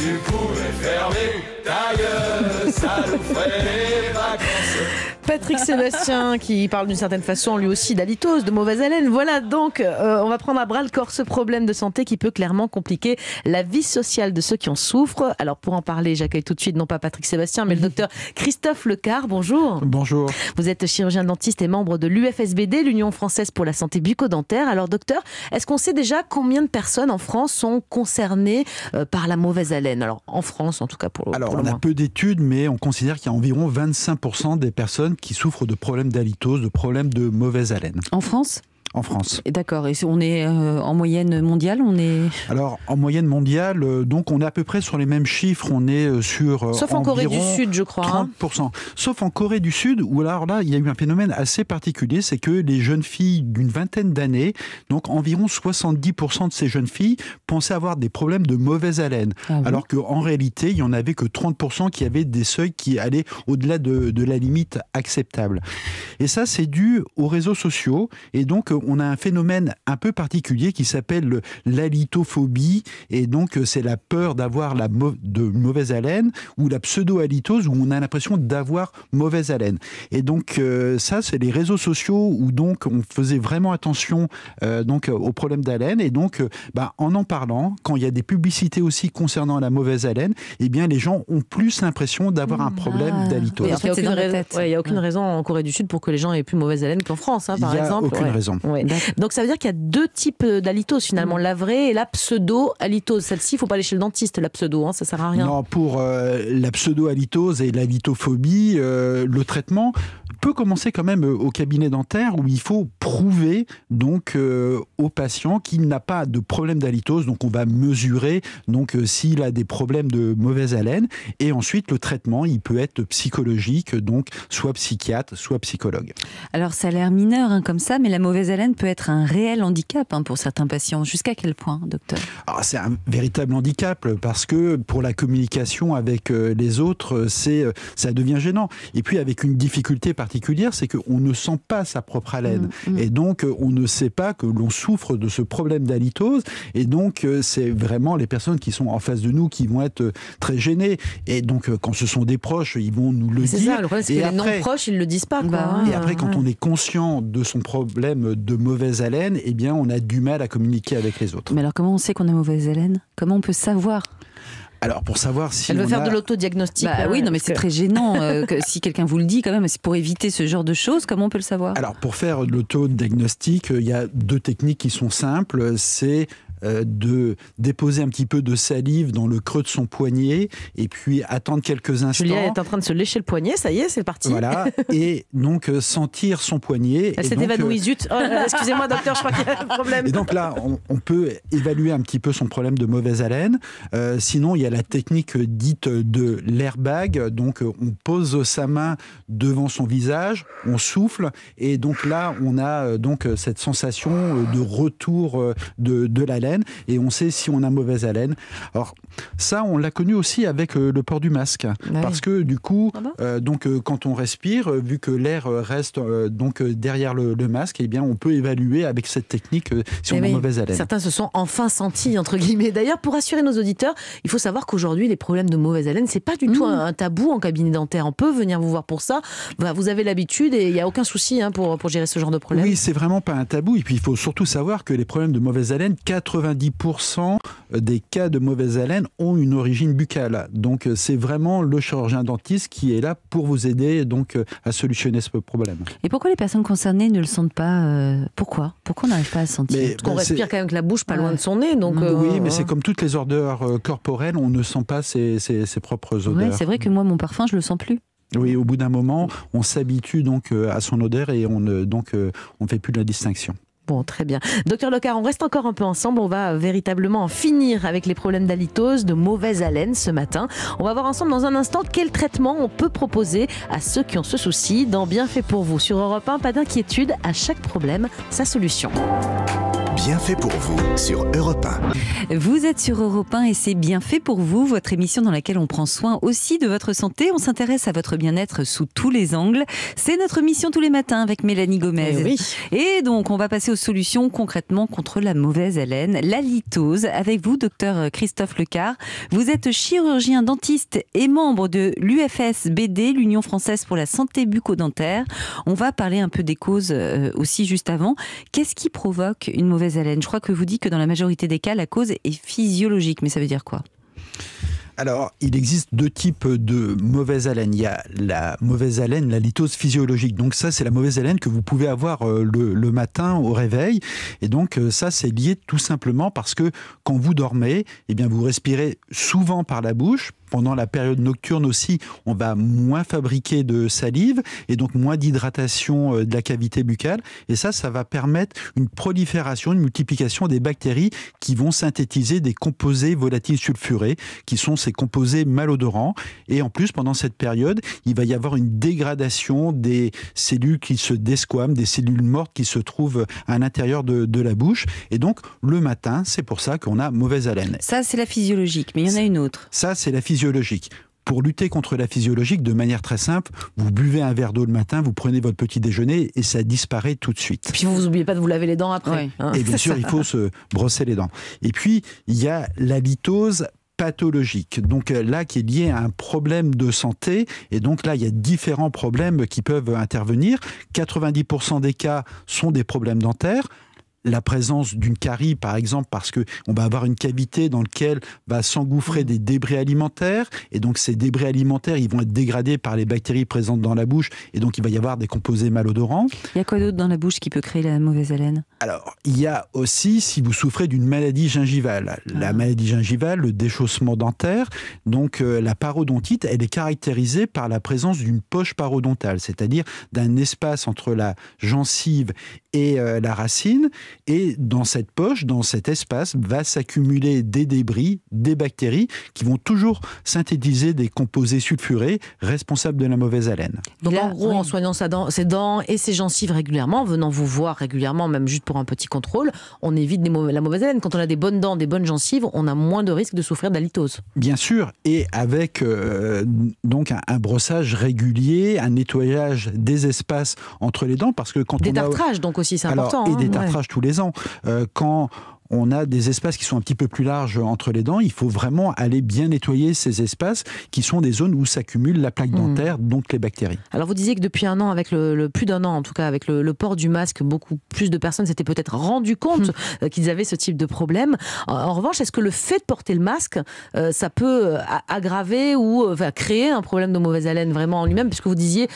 Tu pouvais fermer ta gueule, ça nous ferait Patrick Sébastien qui parle d'une certaine façon lui aussi d'halitose, de mauvaise haleine. Voilà donc, euh, on va prendre à bras le corps ce problème de santé qui peut clairement compliquer la vie sociale de ceux qui en souffrent. Alors pour en parler, j'accueille tout de suite non pas Patrick Sébastien mais le docteur Christophe Lecard. Bonjour. Bonjour. Vous êtes chirurgien dentiste et membre de l'UFSBD, l'Union française pour la santé bucco-dentaire. Alors docteur, est-ce qu'on sait déjà combien de personnes en France sont concernées euh, par la mauvaise haleine Alors en France en tout cas pour Alors on a peu d'études mais on considère qu'il y a environ 25% des personnes qui souffrent de problèmes d'halitose, de problèmes de mauvaise haleine. En France en France. D'accord. Et on est euh, en moyenne mondiale, on est. Alors en moyenne mondiale, euh, donc on est à peu près sur les mêmes chiffres. On est euh, sur. Sauf en Corée du Sud, je crois. 30 hein. Sauf en Corée du Sud, où alors là, il y a eu un phénomène assez particulier, c'est que les jeunes filles d'une vingtaine d'années, donc environ 70% de ces jeunes filles, pensaient avoir des problèmes de mauvaise haleine, ah alors qu'en réalité, il y en avait que 30% qui avaient des seuils qui allaient au-delà de, de la limite acceptable. Et ça, c'est dû aux réseaux sociaux, et donc on a un phénomène un peu particulier qui s'appelle l'halitophobie. et donc euh, c'est la peur d'avoir de mauvaise haleine, ou la pseudo-halitose, où on a l'impression d'avoir mauvaise haleine. Et donc euh, ça, c'est les réseaux sociaux, où donc on faisait vraiment attention euh, donc, aux problèmes d'haleine, et donc bah, en en parlant, quand il y a des publicités aussi concernant la mauvaise haleine, eh bien les gens ont plus l'impression d'avoir un mmh. problème ah. d'halitose. il n'y a, aucune, raison, en Corée du Sud pour que les gens aient plus mauvaise haleine qu'en France, hein, par exemple. Aucune raison. Donc ça veut dire qu'il y a deux types euh, d'halitose finalement, mm. la vraie et la pseudo-halitose. Celle-ci, il faut pas aller chez le dentiste, la pseudo, hein, ça sert à rien. Non, pour euh, la pseudo-halitose et l'halitophobie, euh, le traitement peut commencer quand même au cabinet dentaire où il faut prouver donc au patient qu'il n'a pas de problème d'halitose. Donc on va mesurer donc s'il a des problèmes de mauvaise haleine et ensuite le traitement, il peut être psychologique, donc soit psychiatre, soit psychologue. Alors ça a l'air mineur hein, comme ça, mais la mauvaise haleine peut être un réel handicap hein, pour certains patients. Jusqu'à quel point, docteur ah, C'est un véritable handicap parce que pour la communication avec euh, les autres, c'est euh, ça devient gênant. Et puis avec une difficulté particulière, c'est qu'on ne sent pas sa propre haleine. Mm, mm. Et donc euh, on ne sait pas que l'on souffre de ce problème d'halitose. Et donc c'est vraiment les personnes qui sont en face de nous qui vont être très gênées. Et donc quand ce sont des proches, ils vont nous le dire. C'est ça, le c'est les non-proches, ils ne le disent pas. Bah et après, quand on est conscient de son problème de mauvaise haleine, eh bien, on a du mal à communiquer avec les autres. Mais alors, comment on sait qu'on a mauvaise haleine Comment on peut savoir alors pour savoir si elle veut faire de l'autodiagnostic. Bah, hein, oui, non mais c'est très gênant euh, si quelqu'un vous le dit quand même. C'est pour éviter ce genre de choses. Comment on peut le savoir Alors pour faire de l'autodiagnostic, euh, il y a deux techniques qui sont simples. C'est euh, de déposer un petit peu de salive dans le creux de son poignet et puis attendre quelques instants. Julien est en train de se lécher le poignet, ça y est, c'est parti. Voilà, et donc euh, sentir son poignet. Elle s'est euh, évanouie, zut. Oh, excusez-moi, docteur, je crois qu'il y a un problème. Et donc là, on, peut évaluer un petit peu son problème de mauvaise haleine. sinon, il y a la technique dite de l'airbag. Donc, on pose sa main devant son visage, on souffle, et donc là, on a donc cette sensation de retour de, de la et on sait si on a mauvaise haleine. Alors ça, on l'a connu aussi avec euh, le port du masque, ah parce que du coup, ah euh, donc euh, quand on respire, vu que l'air reste donc derrière le, masque, et eh bien on peut évaluer avec cette technique si eh on a mauvaise haleine. Certains se sont enfin sentis entre guillemets. D'ailleurs, pour assurer nos auditeurs, il faut savoir qu'aujourd'hui les problèmes de mauvaise haleine, c'est pas du tout mmh. un, tabou en cabinet dentaire. On peut venir vous voir pour ça. Bah, vous avez l'habitude et il n'y a aucun souci hein, pour pour gérer ce genre de problème. Oui, c'est vraiment pas un tabou. Et puis il faut surtout savoir que les problèmes de mauvaise haleine, quatre 90% des cas de mauvaise haleine ont une origine buccale. Donc euh, c'est vraiment le chirurgien dentiste qui est là pour vous aider donc euh, à solutionner ce problème. Et pourquoi les personnes concernées ne le sentent pas euh, Pourquoi Pourquoi on n'arrive pas à le sentir Parce ben, respire quand même avec la bouche pas loin de son nez. Donc, oui, mais c'est hein. comme toutes les odeurs corporelles, on ne sent pas ses, propres odeurs. c'est vrai que moi, mon parfum, je le sens plus. Oui, au bout d'un moment, on s'habitue donc à son odeur et on ne donc on fait plus de la distinction. Bon, très bien. Docteur Locard, on reste encore un peu ensemble. On va véritablement finir avec les problèmes d'halitose, de mauvaise haleine ce matin. On va voir ensemble dans un instant quel traitement on peut proposer à ceux qui ont ce souci dans Bienfait pour vous. Sur Europe 1, pas d'inquiétude, à chaque problème, sa solution. Bien fait pour vous sur Europe 1. Vous êtes sur Europe 1 et c'est bien fait pour vous, votre émission dans laquelle on prend soin aussi de votre santé. On s'intéresse à votre bien-être sous tous les angles. C'est notre mission tous les matins avec Mélanie Gomez. Eh et, donc, on va passer aux solutions concrètement contre la mauvaise haleine, la litose. Avec vous, docteur Christophe Lecard. Vous êtes chirurgien dentiste et membre de l'UFSBD, l'Union française pour la santé bucco-dentaire. On va parler un peu des causes euh, aussi juste avant. Qu'est-ce qui provoque une mauvaise je crois que vous dites que dans la majorité des cas, la cause est physiologique, mais ça veut dire quoi alors, il existe deux types de mauvaise haleine. Il y a la mauvaise haleine, la lithose physiologique. Donc ça, c'est la mauvaise haleine que vous pouvez avoir euh, le, matin au réveil. Et donc euh, ça, c'est lié tout simplement parce que quand vous dormez, eh bien, vous respirez souvent par la bouche, pendant la période nocturne aussi, on va moins fabriquer de salive et donc moins d'hydratation euh, de la cavité buccale. Et ça, ça va permettre une prolifération, une multiplication des bactéries qui vont synthétiser des composés volatiles sulfurés, qui sont ces composés malodorants. Et en plus, pendant cette période, il va y avoir une dégradation des cellules qui se desquament, des cellules mortes qui se trouvent à l'intérieur de, la bouche. Et donc, le matin, c'est pour ça qu'on a mauvaise haleine. Ça, c'est la physiologique, mais il y en a une autre. Ça, c'est la physiologique. Pour lutter contre la physiologique, de manière très simple, vous buvez un verre d'eau le matin, vous prenez votre petit déjeuner et ça disparaît tout de suite. Et Puis vous n'oubliez pas de vous laver les dents après. Hein. et bien sûr, il faut se brosser les dents. Et puis, il y a la litose pathologique. Donc euh, là, qui est lié à un problème de santé. Et donc là, il y a différents problèmes qui peuvent intervenir. 90% des cas sont des problèmes dentaires la présence d'une carie, par exemple, parce qu'on va avoir une cavité dans laquelle va s'engouffrer mm. des débris alimentaires, et donc ces débris alimentaires, ils vont être dégradés par les bactéries présentes dans la bouche, et donc il va y avoir des composés malodorants. Il y a quoi d'autre dans la bouche qui peut créer la mauvaise haleine Alors, il y a aussi si vous souffrez d'une maladie gingivale. La ah. maladie gingivale, le déchaussement dentaire, donc euh, la parodontite, elle est caractérisée par la présence d'une poche parodontale, c'est-à-dire d'un espace entre la gencive et euh, la racine. Et dans cette poche, dans cet espace, va s'accumuler des débris, des bactéries qui vont toujours synthétiser des composés sulfurés responsables de la mauvaise haleine. Donc en gros, en soignant sa ses dents et ses gencives régulièrement, venant vous voir régulièrement, même juste pour un petit contrôle, on évite la mauvaise haleine. Quand on a des bonnes dents, des bonnes gencives, on a moins de risque de souffrir d'halitose. Bien sûr, et avec euh, donc un, brossage régulier, un nettoyage des espaces entre les dents, parce que quand des on a... donc aussi, c'est important. Alors, et hein, des tartrages ouais. tous les ans. Euh, quand on a des espaces qui sont un petit peu plus larges entre les dents. Il faut vraiment aller bien nettoyer ces espaces qui sont des zones où s'accumule la plaque hmm. dentaire, donc les bactéries. Alors vous disiez que depuis un an, avec le, plus d'un an en tout cas, avec le, port du masque, beaucoup plus de personnes s'étaient peut-être rendues compte hmm. euh, qu'ils avaient ce type de problème. En, revanche, est-ce que le fait de porter le masque, euh, ça peut euh, aggraver ou créer un problème de mauvaise haleine vraiment en lui-même, puisque vous disiez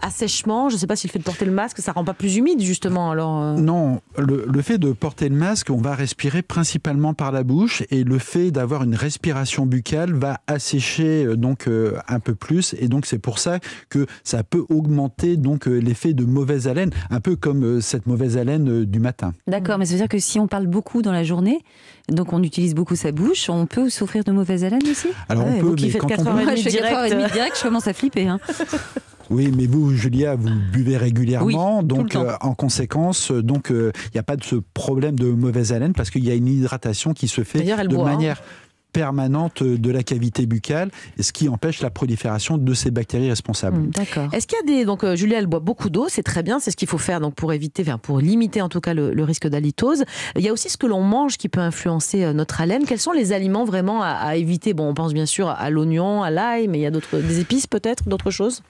assèchement, je ne sais pas si le fait de porter le masque, ça ne rend pas plus humide justement alors. Non, le, le fait de porter le masque, on va respecter respirer principalement par la bouche et le fait d'avoir une respiration buccale va assécher euh, donc euh, un peu plus et donc c'est pour ça que ça peut augmenter donc euh, l'effet de mauvaise haleine, un peu comme cette mauvaise haleine du matin. D'accord, mais ça veut dire que si on parle beaucoup dans la journée, donc on utilise beaucoup sa bouche. On peut souffrir de mauvaise haleine aussi Alors on peut, faites quand 4 on... boit je fais direct, je commence à flipper. Hein. Oui, mais vous, Julia, vous buvez régulièrement, donc euh, en conséquence, euh, donc euh, il n'y a pas de ce problème de mauvaise haleine parce qu'il y a une hydratation qui se fait de hein. manière permanente de la cavité buccale, ce qui empêche la prolifération de ces bactéries responsables. Hmm, d'accord. Est-ce qu'il y a des donc euh, Julia elle boit beaucoup d'eau, c'est très bien, c'est ce qu'il faut faire donc pour éviter, pour limiter en tout cas le, risque d'halitose. Il y a aussi ce que l'on mange qui peut influencer euh, notre haleine. Quels sont les aliments vraiment à, éviter Bon, on pense bien sûr à l'oignon, à l'ail, mais il y a d'autres des épices peut-être, d'autres choses.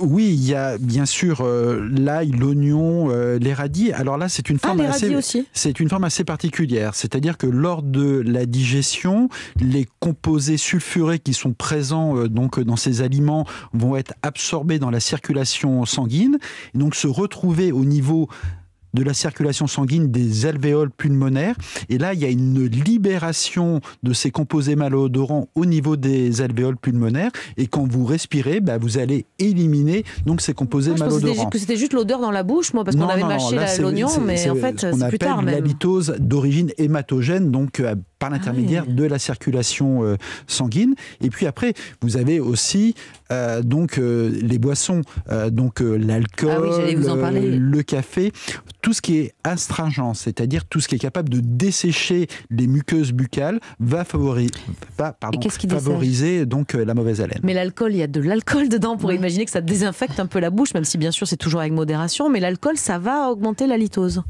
Oui, il y a bien sûr euh, l'ail, l'oignon, euh, les radis. Alors là, c'est une ah, forme assez, c'est une forme assez particulière. C'est-à-dire que lors de la digestion, les composés sulfurés qui sont présents euh, donc dans ces aliments vont être absorbés dans la circulation sanguine, et donc se retrouver au niveau de la circulation sanguine des alvéoles pulmonaires. Et là, il y a une libération de ces composés malodorants au niveau des alvéoles pulmonaires. Et quand vous respirez, bah, vous allez éliminer donc ces composés ah, malodorants. je que C'était juste l'odeur dans la bouche, moi, parce qu'on avait mâché l'oignon, mais en fait, c'est plus tard. Même. La mitose d'origine hématogène, donc euh, par ah l'intermédiaire de la circulation euh, sanguine. Et puis après, vous avez aussi euh, donc euh, les boissons, donc l'alcool, ah le café, tout ce qui est astringent, c'est-à-dire tout ce qui est capable de dessécher les muqueuses buccales, va, pardon, favoriser donc la mauvaise haleine. Mais l'alcool, il y a de l'alcool dedans pour imaginer que ça désinfecte un peu la bouche, même si bien sûr c'est toujours avec modération. Mais l'alcool, ça va augmenter la litose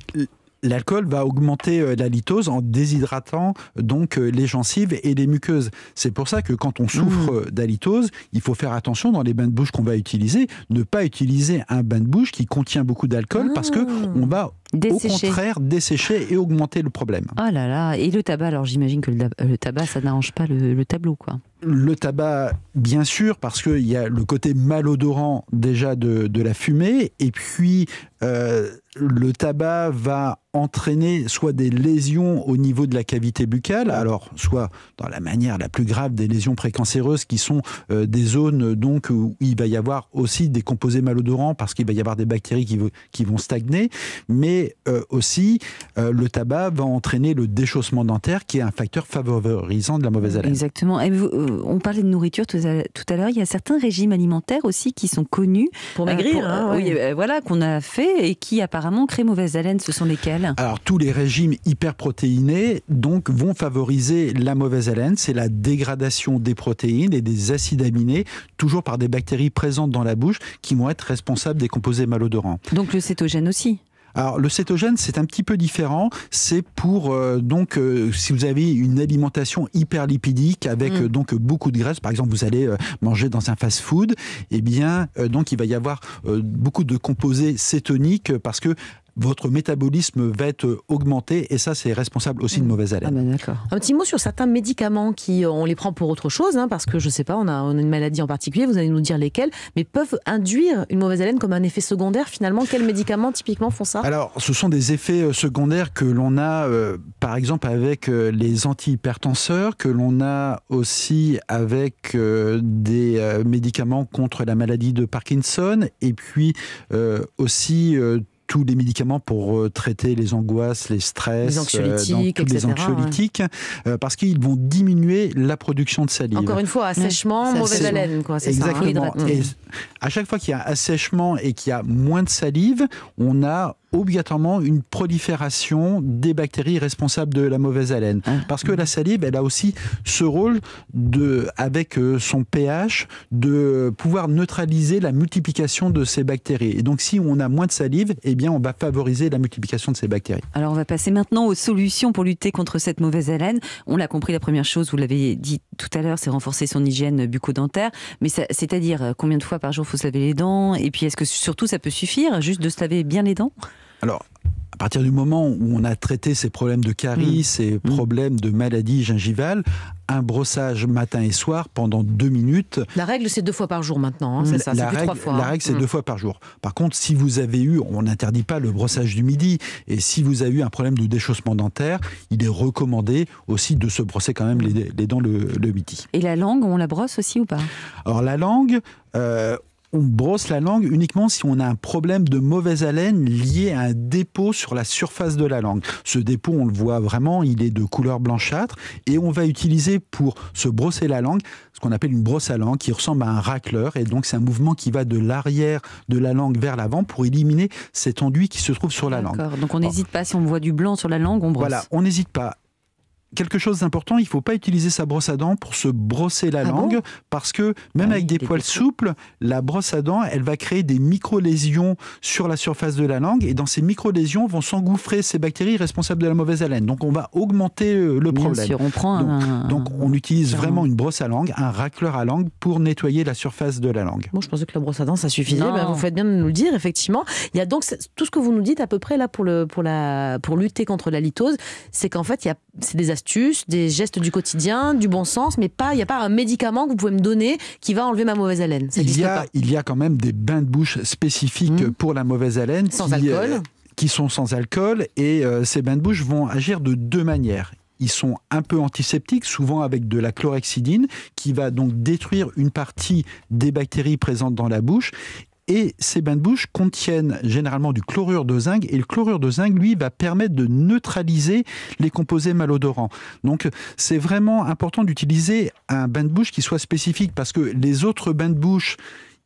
l'alcool va augmenter euh, la en déshydratant euh, donc euh, les gencives et les muqueuses. C'est pour ça que quand on souffre mmh. il faut faire attention dans les bains de bouche qu'on va utiliser, ne pas utiliser un bain de bouche qui contient beaucoup d'alcool parce que mmh. on va Au contraire, dessécher et augmenter le problème. oh là là, et le tabac, alors j'imagine que le, tabac, ça n'arrange pas le, le, tableau, quoi le tabac, bien sûr, parce qu'il y a le côté malodorant déjà de, la fumée, et puis euh, le tabac va entraîner soit des lésions au niveau de la cavité buccale, alors soit dans la manière la plus grave des lésions précancéreuses qui sont euh, des zones donc où il va y avoir aussi des composés malodorants parce qu'il va y avoir des bactéries qui, vont stagner, mais euh, aussi le tabac va entraîner le déchaussement dentaire qui est un facteur favorisant de la mauvaise haleine. Exactement. Et on parlait de nourriture tout à, l'heure. Il y a certains régimes alimentaires aussi qui sont connus. Pour euh, maigrir, hein, euh, euh, voilà, qu'on a fait et qui apparemment créent mauvaise haleine. Ce sont lesquels Alors, tous les régimes hyperprotéinés, donc, vont favoriser la mauvaise haleine. C'est la dégradation des protéines et des acides aminés, toujours par des bactéries présentes dans la bouche qui vont être responsables des composés malodorants. Donc, le cétogène aussi alors le cétogène, c'est un petit peu différent. C'est pour euh, donc euh, si vous avez une alimentation hyperlipidique avec mm. euh, donc beaucoup de graisse, par exemple, vous allez manger dans un fast-food, et eh bien donc il va y avoir beaucoup de composés cétoniques parce que votre métabolisme va être augmenté et ça, c'est responsable aussi de mm. mauvaise haleine. Ah, ben, un petit mot sur certains médicaments qui, euh, on les prend pour autre chose, hein, parce que je ne sais pas, on a, une maladie en particulier, vous allez nous dire lesquels, mais peuvent induire une mauvaise haleine comme un effet secondaire finalement. Quels médicaments typiquement font ça Alors, ce sont des effets euh, secondaires que l'on a, euh, par exemple, avec les antihypertenseurs, que l'on a aussi avec des médicaments contre la maladie de Parkinson, et puis aussi tous les médicaments pour euh, traiter les angoisses, les stress, les euh, anxiolytiques, euh, parce qu'ils vont diminuer la production de salive. Encore une fois, assèchement, mauvaise haleine, quoi. Ça, hein. à chaque fois qu'il y a assèchement et qu'il y a moins de salive, on a obligatoirement une prolifération des bactéries responsables de la mauvaise haleine. Ah. Parce que la salive, elle a aussi ce rôle de, avec euh, son pH, de pouvoir neutraliser la multiplication de ces bactéries. Et donc, si on a moins de salive, eh bien, on va favoriser la multiplication de ces bactéries. Alors, on va passer maintenant aux solutions pour lutter contre cette mauvaise haleine. On l'a compris, la première chose, vous l'avez dit tout à l'heure, c'est renforcer son hygiène bucco-dentaire. Mais c'est-à-dire euh, combien de fois par jour faut se laver les dents Et puis, est-ce que surtout ça peut suffire juste de se laver bien les dents alors, à partir du moment où on a traité ces problèmes de caries, mm. ces mm. problèmes de maladies gingivales, un brossage matin et soir pendant deux minutes. La règle, c'est deux fois par jour maintenant, hein, c'est ça, la règle, La règle, c'est mm. deux fois par jour. Par contre, si vous avez eu, on n'interdit pas le brossage du midi, et si vous avez eu un problème de déchaussement dentaire, il est recommandé aussi de se brosser quand même les, dents le, midi. Et la langue, on la brosse aussi ou pas Alors la langue, euh, on brosse la langue uniquement si on a un problème de mauvaise haleine lié à un dépôt sur la surface de la langue. Ce dépôt, on le voit vraiment, il est de couleur blanchâtre et on va utiliser pour se brosser la langue ce qu'on appelle une brosse à langue qui ressemble à un racleur et donc c'est un mouvement qui va de l'arrière de la langue vers l'avant pour éliminer cet enduit qui se trouve sur la langue. Donc on n'hésite pas si on voit du blanc sur la langue, on brosse. Voilà, on n'hésite pas quelque chose d'important, il ne faut pas utiliser sa brosse à dents pour se brosser la ah langue, parce que même ah, avec des, poils souples, la brosse à dents, elle va créer des micro-lésions sur la surface de la langue, et dans ces micro-lésions vont s'engouffrer ces bactéries responsables de la mauvaise haleine. Donc on va augmenter euh, le problème. on prend donc, on utilise vraiment une brosse à langue, un racleur à langue pour nettoyer la surface de la langue. Bon, je pensais que la brosse à dents, ça suffisait. Ben, vous faites bien de nous le dire, effectivement. Il y a donc tout ce que vous nous dites à peu près là pour, le, pour, la, pour lutter contre la litose, c'est qu'en fait, il y a, c'est des des gestes du quotidien, du bon sens, mais pas, il n'y a pas un médicament que vous pouvez me donner qui va enlever ma mauvaise haleine. il, y a, il y a quand même des bains de bouche spécifiques mmh. pour la mauvaise haleine. Sans qui, euh, alcool. qui sont sans alcool et euh, ces bains de bouche vont agir de deux manières ils sont un peu antiseptiques, souvent avec de la chlorhexidine, qui va donc détruire une partie des bactéries présentes dans la bouche et ces bains de bouche contiennent généralement du chlorure de zinc. Et le chlorure de zinc, lui, va permettre de neutraliser les composés malodorants. Donc, c'est vraiment important d'utiliser un bain de bouche qui soit spécifique parce que les autres bains de bouche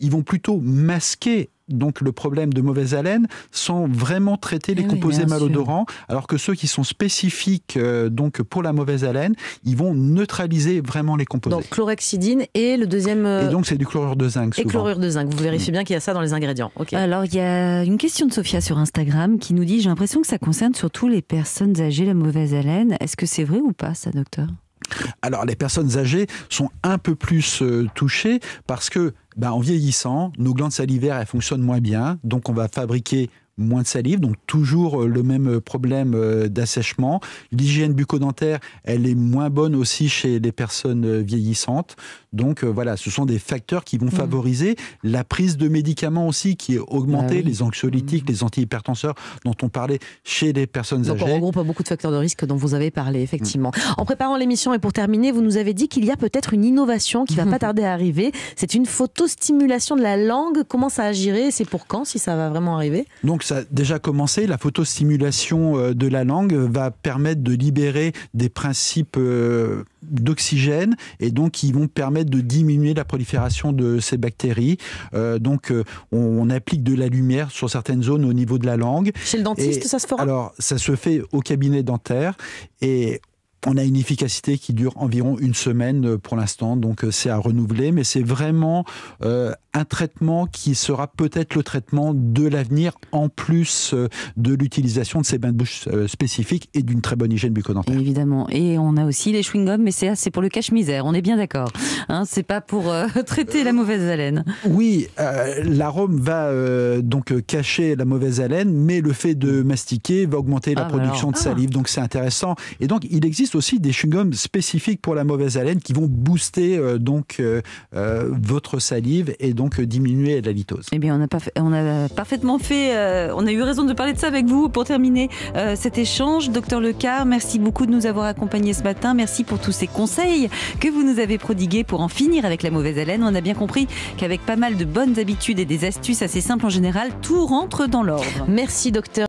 ils vont plutôt masquer donc le problème de mauvaise haleine sans vraiment traiter les eh composés malodorants, alors que ceux qui sont spécifiques euh, donc pour la mauvaise haleine, ils vont neutraliser vraiment les composés. Donc chlorhexidine et le deuxième. Euh, et donc c'est du chlorure de zinc. Souvent. Et chlorure de zinc. Vous vérifiez bien qu'il y a ça dans les ingrédients. Ok. Alors il y a une question de Sophia sur Instagram qui nous dit j'ai l'impression que ça concerne surtout les personnes âgées la mauvaise haleine. Est-ce que c'est vrai ou pas ça, docteur alors les personnes âgées sont un peu plus euh, touchées parce que ben, en vieillissant, nos glandes salivaires elles fonctionnent moins bien, donc on va fabriquer moins de salive, donc toujours euh, le même euh, problème euh, d'assèchement. L'hygiène bucco-dentaire, elle est moins bonne aussi chez les personnes vieillissantes. Donc voilà, ce sont des facteurs qui vont mmh. favoriser la prise de médicaments aussi qui est augmentée, ah les anxiolytiques, mmh. les antihypertenseurs dont on parlait chez les personnes âgées. Donc on regroupe beaucoup de facteurs de risque dont vous avez parlé, mmh. effectivement. En préparant l'émission et pour terminer, vous nous avez dit qu'il y a peut-être une innovation qui va pas tarder à arriver. C'est une photostimulation de la langue. Comment ça agirait C'est pour quand, si ça va vraiment arriver ça a déjà commencé. La photostimulation euh, de la langue va permettre de libérer des principes euh, d'oxygène et donc qui vont permettre de diminuer la prolifération de ces bactéries. Euh, donc on, applique de la lumière sur certaines zones au niveau de la langue. Chez le dentiste, ça se fera Alors ça se fait au cabinet dentaire et on a une efficacité qui dure environ une semaine euh, pour l'instant, donc euh, c'est à renouveler, mais c'est vraiment euh, un traitement qui sera peut-être le traitement de l'avenir en plus de l'utilisation de ces bains de bouche spécifiques et d'une très bonne hygiène bucco-dentaire. Évidemment, et on a aussi les chewing-gums, mais c'est pour le cache-misère, on est bien d'accord. Hein, c'est pas pour traiter la mauvaise haleine. Oui, l'arôme va donc cacher la mauvaise haleine, mais le fait de mastiquer va augmenter la ah, production de salive, ah. donc c'est intéressant. Et donc il existe aussi des chewing-gums spécifiques pour la mauvaise haleine qui vont booster euh, donc euh, euh, votre salive et donc diminuer la litose. Eh bien, on a, on a parfaitement fait, on a eu raison de parler de ça avec vous pour terminer cet échange. Docteur Lecar, merci beaucoup de nous avoir accompagnés ce matin. Merci pour tous ces conseils que vous nous avez prodigués pour en finir avec la mauvaise haleine. On a bien compris qu'avec pas mal de bonnes habitudes et des astuces assez simples en général, tout rentre dans l'ordre. Merci, docteur.